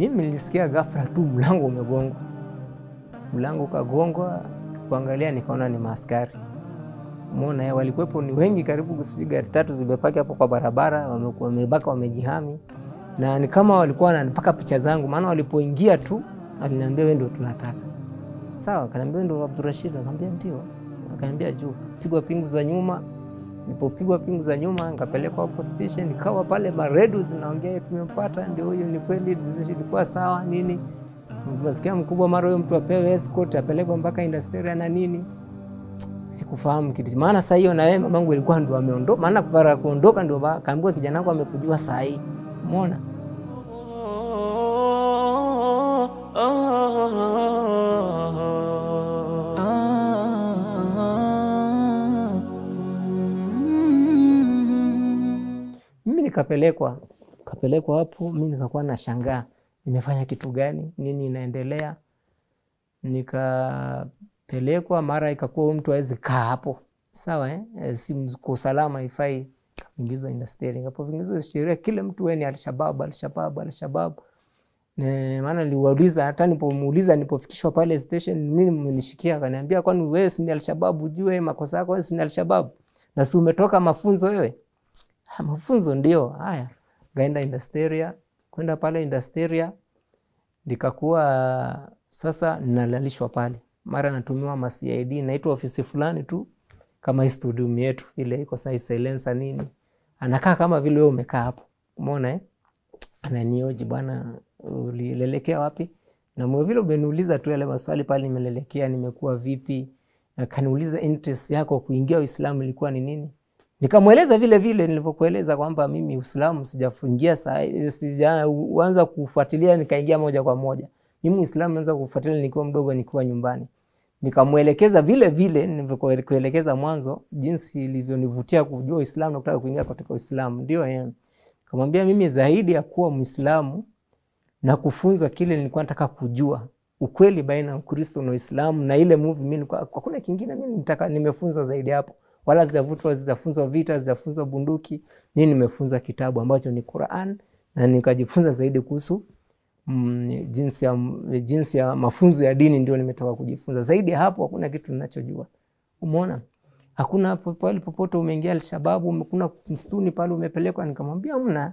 Mimi nilisikia ghafla tu mlango umegongwa, mlango ukagongwa, kuangalia nikaona ni maaskari. mona eh, walikuwepo ni wengi, karibu sijui gari tatu zimepaki hapo kwa barabara, wamebaka wamejihami, na ni kama walikuwa wananipaka picha zangu, maana walipoingia tu aliniambia wewe ndio tunataka. Sawa, akaniambia ndio Abdurashid, akaniambia ndio, akaniambia juu, pigwa pingu za nyuma Nilipopigwa pingu za nyuma, nikapelekwa hapo station, nikawa pale maredu zinaongea, tumempata, ndio huyo ni kweli ilikuwa sawa nini. Nasikia mkubwa mara huyo mtu apewe escort apelekwa mpaka industry na nini, sikufahamu kitu. Maana saa hiyo na wewe mamangu ilikuwa ndio ameondoka, maana para kuondoka ndio kaambiwa kijana wangu amekujiwa saa hii, umeona nikapelekwa kapelekwa hapo, mi nikakuwa nashangaa nimefanya kitu gani, nini inaendelea. Nikapelekwa mara ikakuwa huyu mtu awezi kaa hapo, sawa eh? eh si kwa usalama ifai ingizwa indasteri hapo, vingizwa sheria, kila mtu weni Alshabab, Alshabab, Alshabab. Ne, Maana niliwauliza hata nipomuuliza nipofikishwa pale station, mimi mmenishikia, akaniambia kwani wewe si ni Alshabab? Ujue makosa yako, wewe si ni Alshabab na si umetoka mafunzo wewe Ha, mafunzo ndio haya. Kaenda Industria, kwenda pale Industria nikakuwa sasa nalalishwa pale, mara natumiwa ma CID, naitwa ofisi fulani tu kama studio yetu ile iko sasa, silence nini, anakaa kama vile wewe umekaa hapo, umeona eh? Ananioji, bwana, ulielekea wapi? Na mwe vile umeniuliza tu yale maswali pale, nimelelekea nimekuwa vipi, akaniuliza interest yako kuingia Uislamu ilikuwa ni nini Nikamweleza vile vile nilivyokueleza kwamba mimi Uislamu sijafungia saa sijaanza kufuatilia nikaingia moja kwa moja. Mimi Uislamu naanza kufuatilia nikiwa mdogo, nikiwa nyumbani. Nikamwelekeza vile vile nilivyokuelekeza mwanzo, jinsi ilivyonivutia kujua Uislamu na kutaka kuingia katika Uislamu, ndio yeye. Nikamwambia mimi zaidi ya kuwa Muislamu na kufunzwa kile nilikuwa nataka kujua ukweli baina ya Ukristo na Uislamu na ile movie, mimi hakuna kingine mimi nitaka nimefunzwa zaidi hapo wala zitavutwa zitafunzwa vita, zitafunzwa bunduki. Mimi nimefunza kitabu ambacho ni Qur'an na nikajifunza zaidi kuhusu mm, jinsi ya, jinsi ya mafunzo ya dini ndio nimetoka kujifunza. Zaidi ya hapo hakuna kitu ninachojua. Umeona? Hakuna pale popote umeingia Alshababu, kuna msituni pale umepelekwa. Nikamwambia mna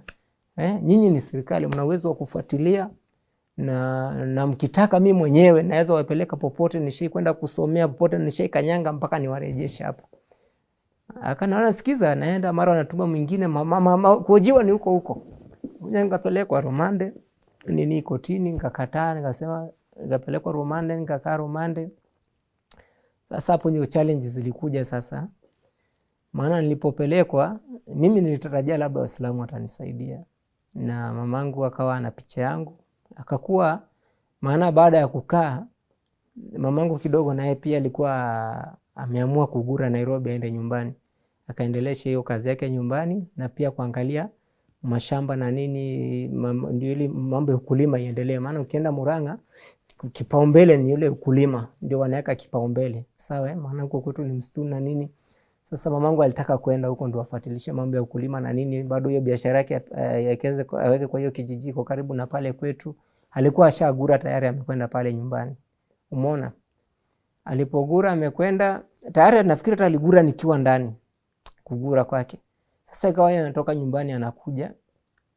eh, nyinyi ni serikali, mna uwezo wa kufuatilia na, na mkitaka mi mwenyewe naweza wapeleka popote, nishai kwenda kusomea popote, nishai kanyanga mpaka niwarejeshe hapo akanaona sikiza, anaenda mara anatuma mwingine, kujiwa ni huko huko. Nikapelekwa rumande nini kotini, nikakataa, nikasema, nikapelekwa rumande, nikakaa rumande. Sasa hapo ndio challenge zilikuja sasa, maana nilipopelekwa mimi nilitarajia labda Waislamu watanisaidia, na mamangu akawa na picha yangu akakuwa, maana baada ya kukaa mamangu kidogo naye pia alikuwa ameamua kugura Nairobi aende nyumbani, akaendelesha hiyo kazi yake nyumbani na pia kuangalia mashamba na nini, ndio ili mambo ya ukulima iendelee. Maana ukienda Murang'a kipaumbele ni ule ukulima, ndio wanaweka kipaumbele. Sawa, eh? maana huko kwetu ni msituni na nini. Sasa mamangu alitaka kwenda huko ndio afuatilishe mambo ya ukulima na nini, bado hiyo biashara yake eh, yakeze aweke kwa hiyo kijiji kwa karibu na pale kwetu. Alikuwa ashagura tayari, amekwenda pale nyumbani, umeona. Alipogura amekwenda tayari, nafikiri hata aligura nikiwa ndani, kugura kwake. Sasa ikawa anatoka nyumbani anakuja,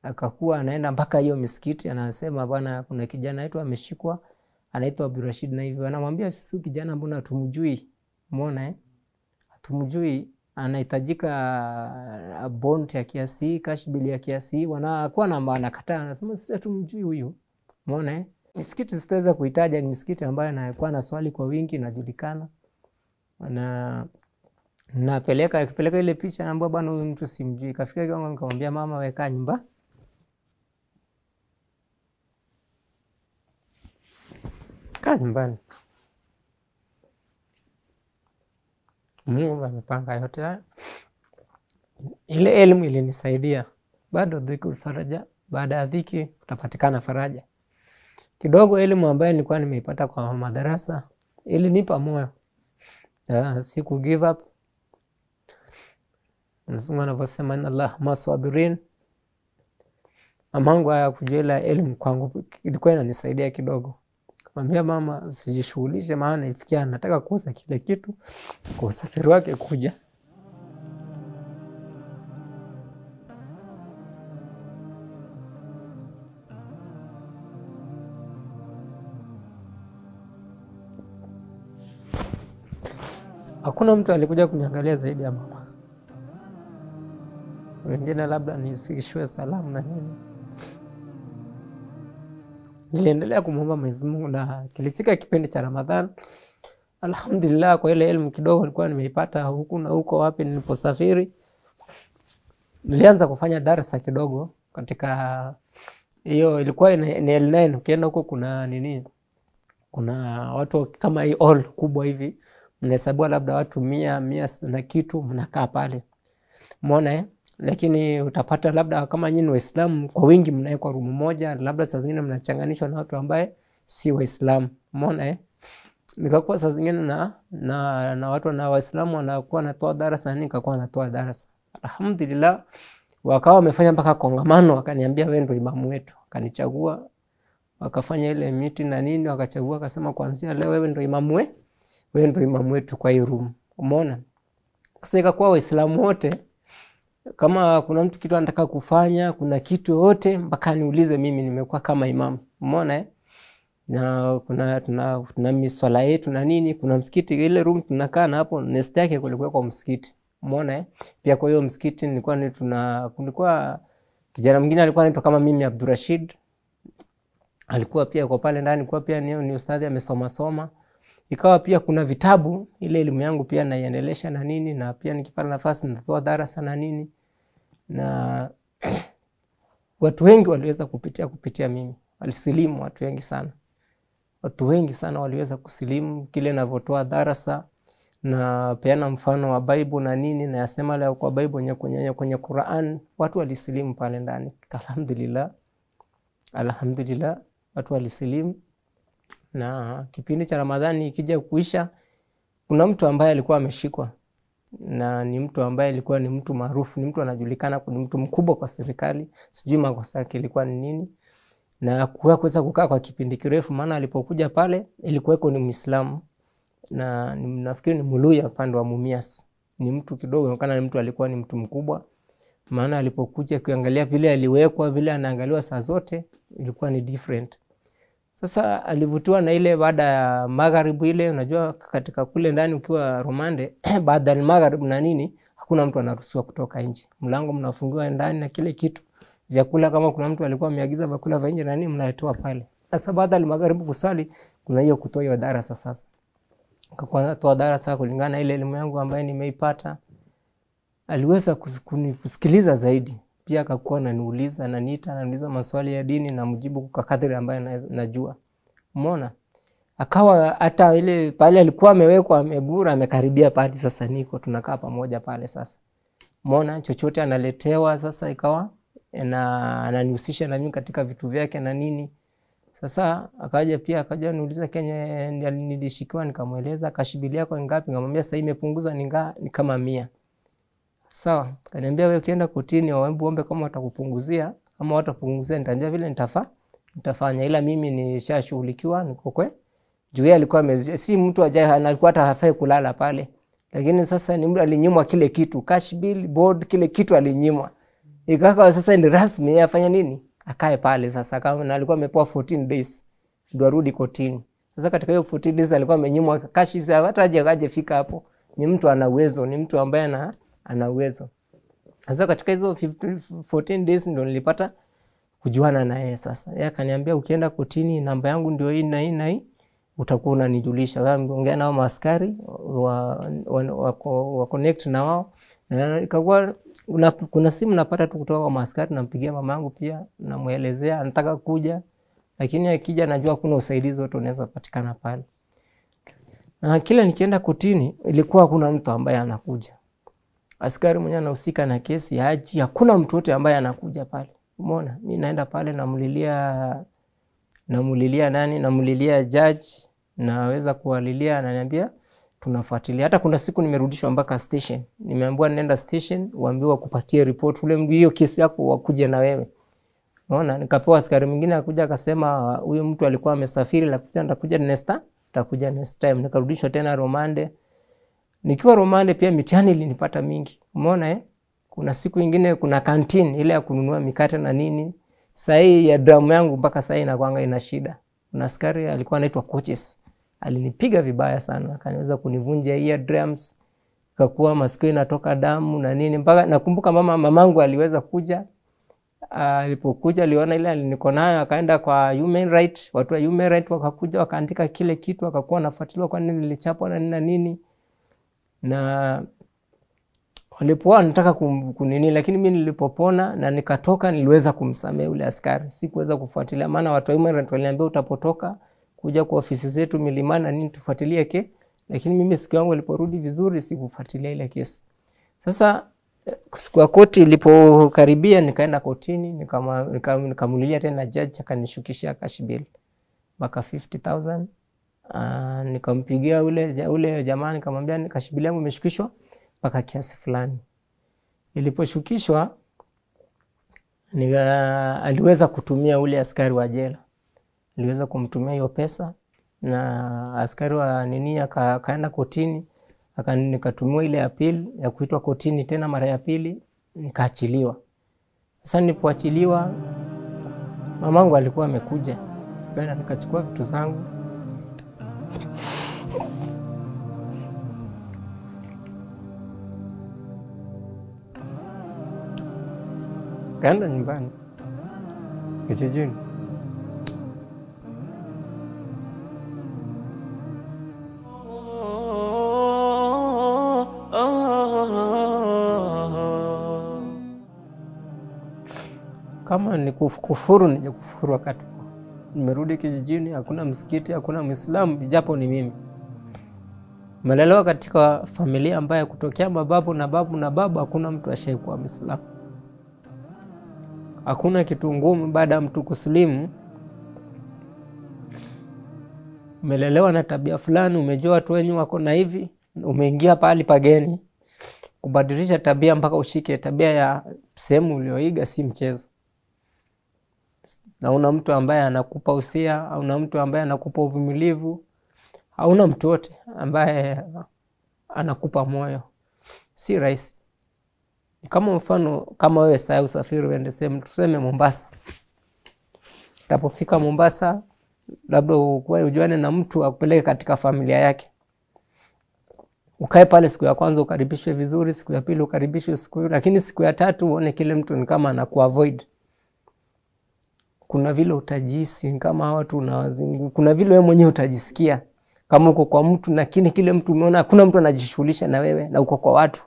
akakuwa anaenda mpaka hiyo misikiti, anasema bwana, kuna kijana wetu ameshikwa, anaitwa Abdurashid na hivyo anamwambia, sisi kijana mbona tumjui Umeona eh, tumjui anahitajika ah, bond ya kiasi cash bill ya kiasi hii. Wanakuwa na kataa anasema sisi tumjui huyu. Umeona eh? Misikiti sitaweza kuitaja, ni misikiti ambayo inakuwa na swali kwa wingi, inajulikana na napeleka kipeleka ile picha, naambia bwana, huyu mtu simjui. Kafika kiwango nikamwambia mama, weka nyumba kaa nyumbani, Mungu amepanga yote haya. Ile elimu ilinisaidia, bado dhiki faraja, baada ya dhiki utapatikana faraja kidogo elimu ambayo nilikuwa nimeipata kwa madarasa ilinipa moyo yeah, siku give up. Mzimu anavyosema inna Allah Mamangu haya kujela elimu kwangu ilikuwa inanisaidia kidogo, kamwambia mama, sijishughulishe maana ifikia nataka kuuza kile kitu kwa usafiri wake kuja Hakuna mtu alikuja kuniangalia zaidi ya mama. Wengine labda nifikishiwe salamu na nini. Niliendelea kumwomba Mwenyezi Mungu na kilifika kipindi cha ramadhan Alhamdulillah, kwa ile elimu kidogo nilikuwa nimeipata huku na huko, wapi niliposafiri, nilianza kufanya darasa kidogo katika hiyo, ilikuwa ni L9. Ukienda huko kuna nini, kuna watu kama hii all kubwa hivi mnahesabua labda watu mia mia na kitu, mnakaa pale mona eh? Lakini utapata labda kama nyinyi ni Waislamu kwa wingi, mnawekwa rumu moja, labda saa zingine mnachanganishwa na watu ambaye si Waislamu mona eh? Nikakuwa saa zingine na, na, na watu na Waislamu wanakuwa natoa darasa, nikakuwa natoa darasa, alhamdulillah wakawa wamefanya mpaka kongamano, wakaniambia wewe ndio imamu wetu, wakanichagua wakafanya ile miti na nini, wakachagua wakasema kuanzia leo wewe ndio imamu wetu. Huyo ndo imamu wetu kwa hii rumu. Umeona? Sasa ikakuwa Waislamu wote kama kuna mtu kitu anataka kufanya, kuna kitu yote mpaka niulize mimi, nimekuwa kama imamu. Umeona eh? Na kuna tuna, tuna miswala yetu na nini, kuna msikiti ile room tunakaa na hapo nest yake kulikuwa kwa msikiti. Umeona eh? Pia kwa hiyo msikiti nilikuwa ni tuna kulikuwa kijana mwingine alikuwa anaitwa kama mimi Abdurashid. Alikuwa pia kwa pale ndani, kwa pia ni, ni ustadhi amesoma soma ikawa pia kuna vitabu, ile elimu yangu pia naiendelesha na nini, na pia nikipata nafasi natoa darasa na nini, na watu wengi waliweza kupitia kupitia mimi, walisilimu watu wengi sana, watu wengi sana waliweza kusilimu kile navyotoa darasa na peana mfano wa Bible na nini na yasema leo kwa Bible kwenye, kwenye, kwenye Qur'an watu walisilimu pale ndani. Alhamdulillah, alhamdulillah watu walisilimu na kipindi cha Ramadhani ikija kuisha, kuna mtu ambaye alikuwa ameshikwa na ni mtu ambaye alikuwa ni mtu maarufu, ni mtu anajulikana, ni mtu mkubwa kwa serikali. Sijui makosa yake ilikuwa ni nini, na kuweza kukaa kwa kipindi kirefu, maana alipokuja pale ilikuweko ni Muislamu na nafikiri ni Muluya upande wa Mumias, ni mtu kidogo inaonekana ni mtu alikuwa ni mtu mkubwa, maana alipokuja kiangalia vile aliwekwa, vile anaangaliwa saa zote ilikuwa ni different sasa alivutiwa na ile baada ya magharibu ile, unajua katika kule ndani ukiwa rumande baada ya magharibu na nini, hakuna mtu anaruhusiwa kutoka nje, mlango mnafungiwa ndani na kile kitu vyakula, kama kuna mtu alikuwa ameagiza vyakula vya nje na nini, mnaletewa pale. Sasa baada ya magharibi kusali, kuna hiyo kutoa hiyo darasa sasa kutoa darasa kulingana na ile elimu yangu ambayo nimeipata, aliweza kusikiliza zaidi pia akakuwa ananiuliza ananiita, ananiuliza maswali ya dini na mjibu kwa kadri ambayo najua. Umeona? Akawa hata ile pale alikuwa amewekwa amegura amekaribia pale sasa niko tunakaa pamoja pale sasa. Umeona? Chochote analetewa sasa ikawa na ananihusisha na mimi katika vitu vyake na nini. Sasa akaja pia akaja niuliza Kenya nilishikiwa, nikamweleza. Akashibilia kwa ngapi? ngamwambia sasa imepunguza ni kama mia sawa. Kaniambia wewe ukienda kutini waombe ombe kama watakupunguzia kama watapunguzia, nitajua vile nitafa nitafanya, ila mimi nishashughulikiwa niko kwe juu. Yeye alikuwa amezi si mtu ajaye, alikuwa hata hafai kulala pale, lakini sasa ni mtu alinyimwa kile kitu, cash bill board, kile kitu alinyimwa, ikaka sasa ni rasmi, afanya nini? Akae pale sasa, kama na alikuwa amepewa 14 days ndio arudi kotini. Sasa katika hiyo 14 days alikuwa amenyimwa cash, hata aje aje fika hapo. Ni mtu ana uwezo, ni mtu ambaye ana ana uwezo. Sasa katika hizo 14 days ndo nilipata kujuana na yeye. Sasa yeye akaniambia, ukienda kotini, namba yangu ndio hii na hii na hii, utakuwa unanijulisha. Niliongea nao maaskari wa, wa, wa, wa connect na wao na ikakuwa una, kuna simu napata tu kutoka kwa maaskari, nampigia mama yangu pia, namwelezea anataka kuja, lakini akija najua kuna usaidizi wote unaweza patikana pale. Na kila nikienda kotini, ilikuwa kuna mtu ambaye anakuja askari mwenye anahusika na kesi, haji, hakuna mtu wote ambaye anakuja pale. Umeona, mi naenda pale namlilia, namlilia nani, namlilia judge, naweza kuwalilia, ananiambia tunafuatilia. Hata kuna siku nimerudishwa mpaka station, nimeambiwa nenda station, waambiwa kupatia report ule mtu, hiyo kesi yako wakuje na wewe Umeona, nikapewa askari mwingine akuja akasema huyo mtu alikuwa amesafiri, lakini atakuja next time, atakuja next time. Nikarudishwa tena Romande, Nikiwa Romande pia mitihani ilinipata mingi. Umeona eh? Kuna siku ingine kuna kantin ile ya kununua mikate na nini. Sahii ya dramu yangu mpaka sahii inakwanga ina shida. Kuna askari alikuwa anaitwa coaches. Alinipiga vibaya sana, akaniweza kunivunja ear drums. Kakuwa masikio inatoka damu na nini. Mpaka nakumbuka mama mamangu aliweza kuja alipokuja aliona ile niko nayo, akaenda kwa human right. Watu wa human right wakakuja wakaandika kile kitu, akakuwa anafuatiliwa kwa nini nilichapwa na nini na nini na walipoa wanataka kunini, lakini mi nilipopona na nikatoka, niliweza kumsamehe yule askari. Sikuweza kufuatilia, maana watu wa Human waliniambia utapotoka kuja kwa ofisi zetu milimani na nini tufuatilie ke, lakini mimi siku yangu iliporudi vizuri, sikufuatilia ile kesi. Sasa eh, ya koti ilipokaribia, nikaenda kotini, nikamulilia nika, nika tena judge akanishukishia cash bill mpaka 50000 Uh, nikampigia ule, ule jamaa nikamwambia, nikashibili yangu imeshukishwa mpaka kiasi fulani. Iliposhukishwa nika, aliweza kutumia ule askari wa jela, aliweza kumtumia hiyo pesa, na askari wa nini akaenda kotini, nikatumiwa ile apili ya kuitwa kotini tena mara ya pili, nikaachiliwa. Sasa nilipoachiliwa, mamangu alikuwa amekuja, nikachukua vitu zangu Ganda nyumbani kijijini. Kama ni kufuru, nije kufuru wakati nimerudi kijijini, hakuna msikiti, hakuna Mwislamu, japo ni mimi melelewa katika familia ambaye kutokea mababu na babu na babu, hakuna mtu ashaikuwa Mwislamu. Hakuna kitu ngumu baada ya mtu kusilimu. Umelelewa na tabia fulani, umejua watu wenyu wako na hivi, umeingia pahali pageni. Kubadilisha tabia mpaka ushike tabia ya sehemu ulioiga si mchezo. Nauna mtu ambaye anakupa usia, auna mtu ambaye anakupa uvumilivu, hauna mtu wote ambaye anakupa moyo. Si rahisi kama mfano kama wewe saa usafiri uende sehemu tuseme Mombasa, utapofika Mombasa labda ujuane na mtu akupeleke katika familia yake, ukae pale siku ya kwanza ukaribishwe vizuri, siku ya pili ukaribishwe siku, lakini siku ya tatu uone kile mtu ni kama anaku avoid. kuna vile utajisi kama watu unawazingu, kuna vile wewe mwenyewe utajisikia kama uko kwa mtu, lakini kile mtu umeona hakuna mtu anajishughulisha na wewe na uko kwa watu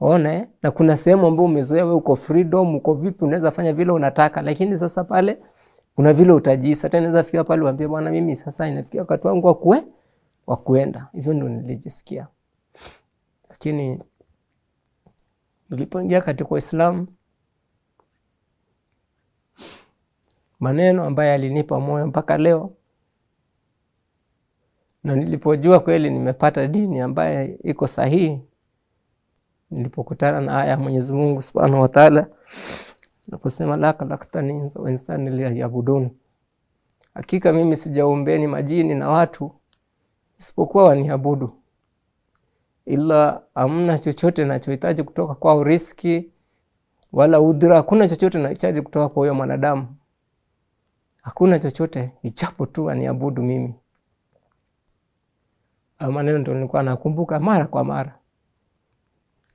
Ona eh? Na kuna sehemu ambayo umezoea wewe uko freedom, uko vipi, unaweza fanya vile unataka, lakini sasa pale kuna vile utajisa tena, naweza fika pale uambie bwana, mimi sasa inafikia wakati wangu wa kuwe wa kuenda. Hivyo ndio nilijisikia, lakini nilipoingia katika Uislamu maneno ambayo alinipa moyo mpaka leo, na nilipojua kweli nimepata dini ambayo iko sahihi nilipokutana na aya ya Mwenyezi Mungu Subhanahu wa Ta'ala naposema la laktani wa insani liyabudun, hakika mimi sijaumbeni majini na watu isipokuwa waniabudu, ila amna chochote nachohitaji kutoka kwao riski wala udhira, hakuna chochote nachohitaji kutoka kwa huyo mwanadamu, hakuna chochote ichapo tu aniabudu mimi. Maneno ndio nilikuwa nakumbuka mara kwa mara.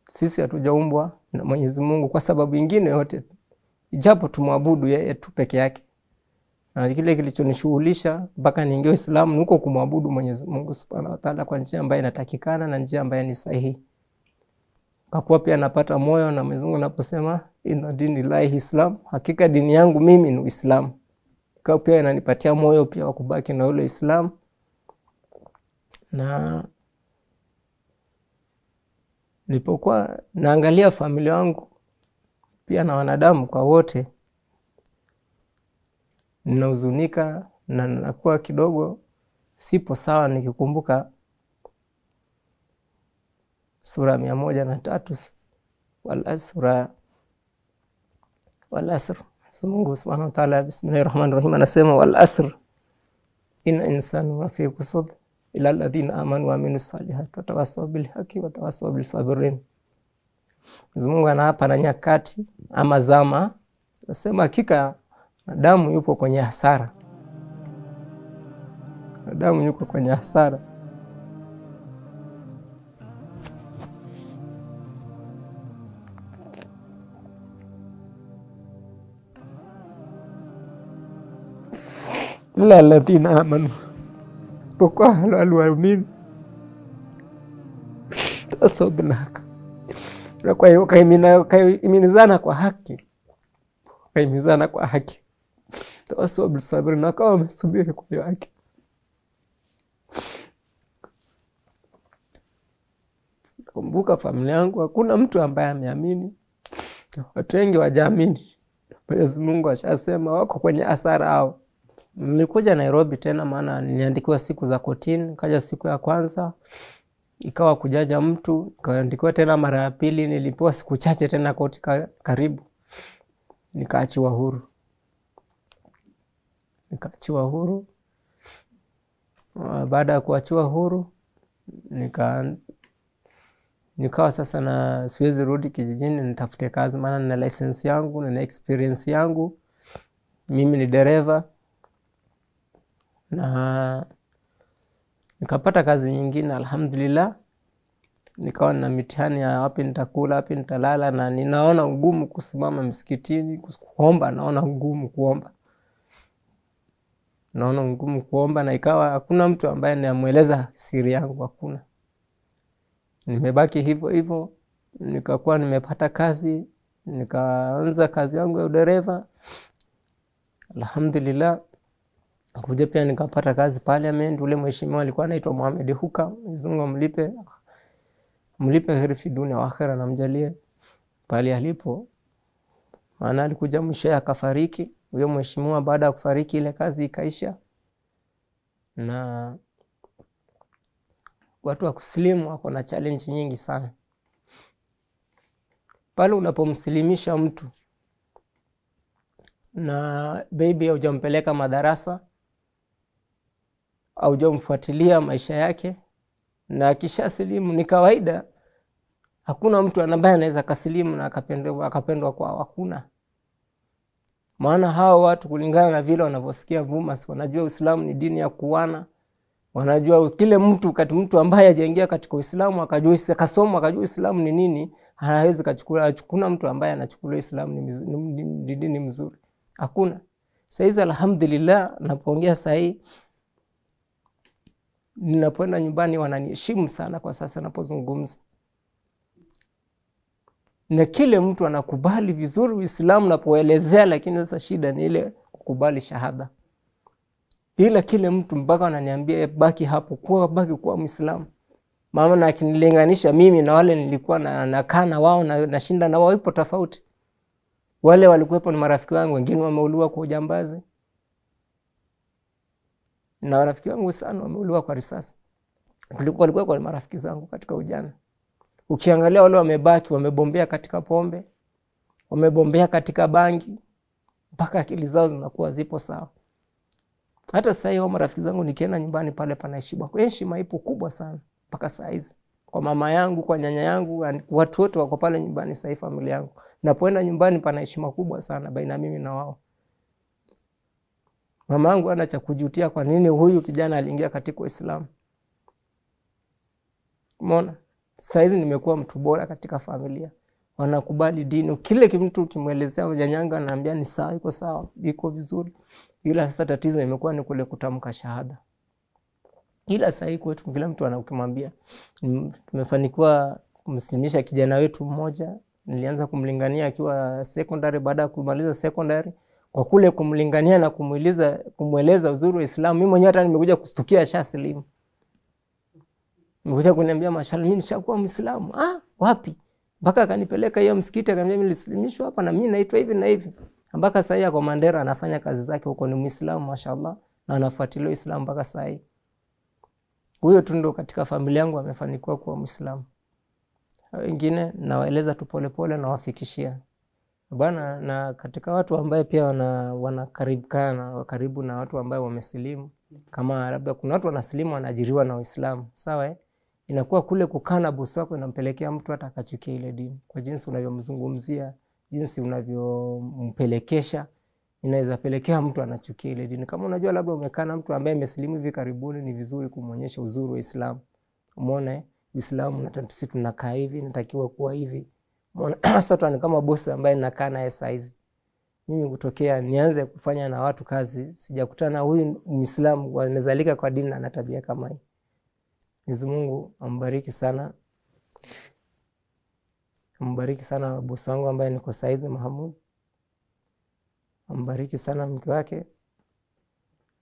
Sisi hatujaumbwa na Mwenyezi Mungu kwa sababu ingine yote, ijapo tumwabudu yeye tu peke yake. Na kile kilichonishughulisha mpaka niingie Uislamu ni huko kumwabudu Mwenyezi Mungu Subhanahu wa Ta'ala kwa njia ambayo inatakikana na njia ambayo ni sahihi. Kwa kuwa pia napata moyo na Mwenyezi Mungu anaposema inna dini lahi Islam, hakika dini yangu mimi ni Uislamu. Kwa pia inanipatia moyo pia wa kubaki na ule Uislamu na nilipokuwa naangalia familia wangu pia na wanadamu kwa wote, ninahuzunika na nakuwa kidogo sipo sawa, nikikumbuka sura mia moja na tatu walasra sura walasr. Mungu subhanahu wataala, bismillahi rahmani rahim, anasema walasr, ina insanu lafi kusud ila alladhina amanu wa aminu salihati watawasaw bilhaki watawasaw bilsabirin. Mwenyezi Mungu anaapa na nyakati ama zama, nasema hakika damu yupo kwenye hasara, damu yuko kwenye hasara. ila alladhina amanu Pourquoi waliamini? tasobnaka wakaimizana kwa haki, wakaimizana kwa haki tawasabiru sabiri, na kama wamesubiri kwa hiyo haki Kumbuka familia yangu, hakuna mtu ambaye ameamini, watu wengi wajaamini. Mwenyezi Mungu ashasema wako kwenye asara hao. Nilikuja Nairobi tena, maana niliandikiwa siku za kotini, kaja siku ya kwanza ikawa kujaja mtu, kaandikiwa tena mara ya pili, nilipewa siku chache tena koti karibu, nikaachiwa huru, nikaachiwa huru. Ah, baada ya kuachiwa huru nika nikawa sasa na siwezi rudi kijijini, nitafute kazi, maana nina lisensi yangu, nina experience yangu, mimi ni dereva na nikapata kazi nyingine alhamdulillah. Nikawa na mitihani ya wapi nitakula wapi nitalala, na ninaona ugumu kusimama msikitini kuomba, naona ugumu kuomba, naona ugumu kuomba, na ikawa hakuna mtu ambaye namweleza siri yangu, hakuna. Nimebaki hivyo hivyo, nikakuwa nimepata kazi, nikaanza kazi yangu ya udereva alhamdulillah. Nikuja pia nikapata kazi parliament. Ule mheshimiwa alikuwa anaitwa Mohamed Huka, mzungu mlipe mlipe heri fi dunia wa akhera, namjalie pale alipo, maana alikuja mwisho akafariki huyo mheshimiwa. Baada ya kufariki, ile kazi ikaisha na watu wa kusilimu wako na challenge nyingi sana pale unapomsilimisha mtu na baby, haujampeleka madarasa, haujamfuatilia maisha yake, na akisha silimu ni kawaida. Hakuna mtu ambaye anaweza kasilimu na akapendwa, akapendwa kwao, hakuna. Maana hao watu kulingana na vile wanavyosikia rumors, wanajua Uislamu ni dini ya kuwana wanajua kile mtu kati mtu ambaye hajaingia katika Uislamu akajua akasoma akajua Uislamu ni nini, hawezi kachukua. Kuna mtu ambaye anachukulia Uislamu ni dini mzuri? Hakuna. Saizi alhamdulillah, napoongea sahii ninapoenda nyumbani wananiheshimu sana kwa sasa napozungumza na kile mtu anakubali vizuri Uislamu napoelezea, lakini sasa shida ni ile kukubali shahada. Ila kile mtu mpaka ananiambia eh, baki hapo, kuwa baki kuwa Mwislamu. Maana akinilinganisha mimi na wale nilikuwa nakaa na wao nashinda na wao, ipo tofauti. Wale walikuwepo ni marafiki wangu, wengine wameuliwa kwa ujambazi, na warafiki wangu sana wameuliwa kwa risasi. kuliko walikuwa kwa marafiki zangu katika ujana. Ukiangalia wale wamebaki, wamebombea katika pombe, wamebombea katika bangi, mpaka akili zao zinakuwa zipo sawa. Hata sasa hiyo marafiki zangu nikienda nyumbani pale panaheshima, heshima ipo kubwa sana mpaka saa hizi kwa mama yangu, kwa nyanya yangu, watu wote wako pale nyumbani. Sasa familia yangu napoenda nyumbani, pana heshima kubwa sana baina mimi na wao mamangu ana cha kujutia, kwa nini huyu kijana aliingia katika Uislamu? Mona sahizi nimekuwa mtu bora katika familia, wanakubali dini. Kile mtu ukimwelezea janyanga anaambia ni sawa, iko sawa, iko vizuri. Ila sasa tatizo imekuwa ni kule kutamka shahada. Ila sahii kwetu kila mtu anakimwambia. Mm, tumefanikiwa kumsilimisha kijana wetu mmoja, nilianza kumlingania akiwa sekondari. Baada ya kumaliza sekondari kwa kule kumlingania na kumuuliza kumweleza uzuri wa Uislamu. Mimi mwenyewe hata nimekuja kustukia shasilimu, nimekuja kuniambia mashallah, mimi nishakuwa Muislamu. Ah, wapi? Mpaka akanipeleka hiyo msikiti, akaniambia mimi nilislimishwa hapa na mimi naitwa hivi na hivi, mpaka sasa yako Mandera anafanya kazi zake huko, ni Muislamu mashallah, na anafuatilia Uislamu mpaka sasa. Huyo tu ndo katika familia yangu amefanikiwa kuwa Muislamu. Wengine nawaeleza tu polepole, nawafikishia bwana. Na katika watu ambaye pia wanakaribikana wana karibu na watu ambaye wamesilimu, kama labda kuna watu wanasilimu wanaajiriwa na Waislamu, sawa eh? Inakuwa kule kukaa na bosi wako inampelekea mtu hata akachukia ile dini kwa jinsi unavyomzungumzia, jinsi unavyompelekesha inaweza pelekea mtu anachukia ile dini. Kama unajua labda umekaa na mtu ambaye amesilimu hivi karibuni, ni vizuri kumwonyesha uzuri wa Uislamu. Umeona eh? Uislamu, natatusi tunakaa hivi, natakiwa kuwa hivi. hasa kama bosi ambaye ninakaa naye saizi mimi kutokea nianze kufanya na watu kazi, sijakutana huyu Muislamu wamezalika kwa dini ana tabia kama hii. Mwenyezi Mungu ambariki sana, ambariki sana bosi wangu ambaye niko saizi Mahamud, ambariki sana mke wake,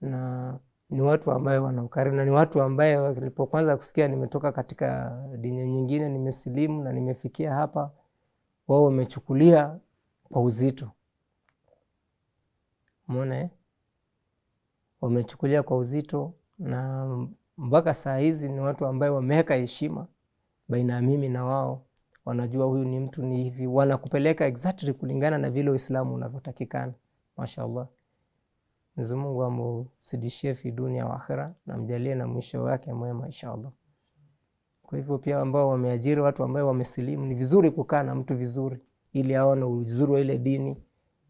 na ni watu ambaye wana ukarimu na ni watu ambaye nilipoanza kusikia nimetoka katika dini nyingine, nimesilimu na nimefikia hapa wao wamechukulia kwa uzito. mona eh? Wamechukulia kwa uzito na mpaka saa hizi ni watu ambaye wameweka heshima baina ya mimi na wao, wanajua huyu ni mtu ni hivi, wanakupeleka exactly kulingana na vile Uislamu unavyotakikana. Mashaallah, Mwenyezi Mungu amuzidishie fi dunia wa akhira, na mjalie na mwisho wake mwema inshaallah. Kwa hivyo pia ambao wameajiri watu ambao wamesilimu, ni vizuri kukaa na mtu vizuri, ili aone uzuri wa ile dini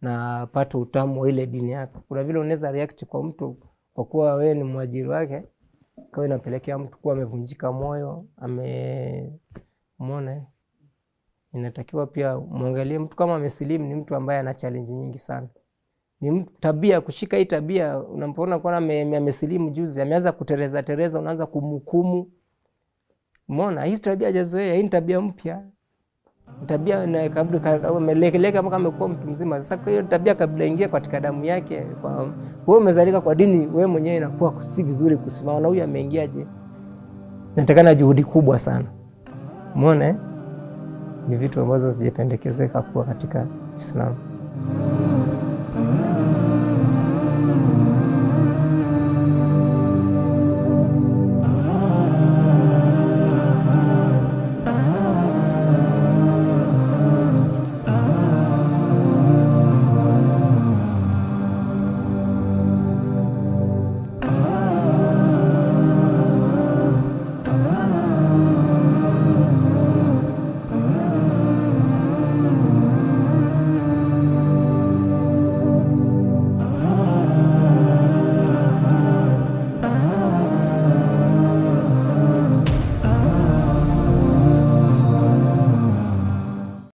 na apate utamu wa ile dini yake. Kuna vile unaweza react kwa mtu kwa kuwa wewe ni mwajiri wake, kwa inapelekea mtu kuwa amevunjika moyo, amemwona. Inatakiwa pia muangalie mtu kama amesilimu, ni mtu ambaye ana challenge nyingi sana ni mtu tabia kushika hii tabia, unampoona kuona amesilimu juzi, ameanza kutereza tereza, unaanza kumhukumu mona hizi tabia hajazoea, hii ni tabia mpya, tabia melekileka mpaka amekuwa mtu mzima. Sasa kwa hiyo tabia kabla ingia katika damu yake, kwa wewe umezalika kwa dini, wewe mwenyewe inakuwa si vizuri kusimama na huyu ameingiaje? natakana juhudi kubwa sana. Umeona eh? ni vitu ambazo sijapendekezeka kuwa katika Islamu.